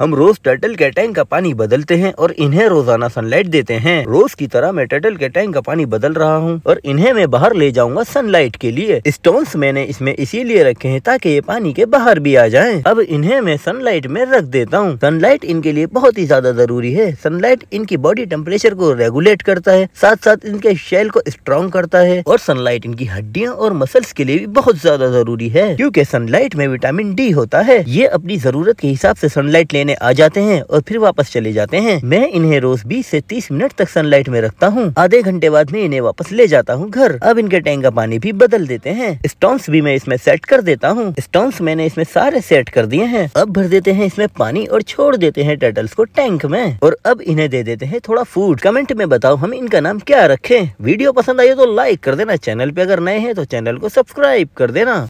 हम रोज टर्टल के टैंक का पानी बदलते हैं और इन्हें रोजाना सनलाइट देते हैं रोज की तरह मैं टर्टल के टैंक का पानी बदल रहा हूँ और इन्हें मैं बाहर ले जाऊंगा सनलाइट के लिए स्टोन्स मैंने इसमें इसीलिए रखे हैं ताकि ये पानी के बाहर भी आ जाएं। अब इन्हें मैं सनलाइट में रख देता हूँ सनलाइट इनके लिए बहुत ही ज्यादा जरूरी है सनलाइट इनकी बॉडी टेम्परेचर को रेगुलेट करता है साथ साथ इनके शेल को स्ट्रॉन्ग करता है और सनलाइट इनकी हड्डियों और मसल्स के लिए भी बहुत ज्यादा जरूरी है क्यूँकी सनलाइट में विटामिन डी होता है ये अपनी जरूरत के हिसाब ऐसी सनलाइट लेने लेने आ जाते हैं और फिर वापस चले जाते हैं मैं इन्हें रोज बीस ऐसी तीस मिनट तक सनलाइट में रखता हूँ आधे घंटे बाद में इन्हें वापस ले जाता हूँ घर अब इनके टैंक का पानी भी बदल देते हैं स्टोन्स भी मैं इसमें सेट कर देता हूँ स्टोन्स मैंने इसमें सारे सेट कर दिए हैं अब भर देते हैं इसमें पानी और छोड़ देते हैं टर्टल्स को टैंक में और अब इन्हें दे देते हैं थोड़ा फूड कमेंट में बताओ हम इनका नाम क्या रखें वीडियो पसंद आई तो लाइक कर देना चैनल पे अगर नए हैं तो चैनल को सब्सक्राइब कर देना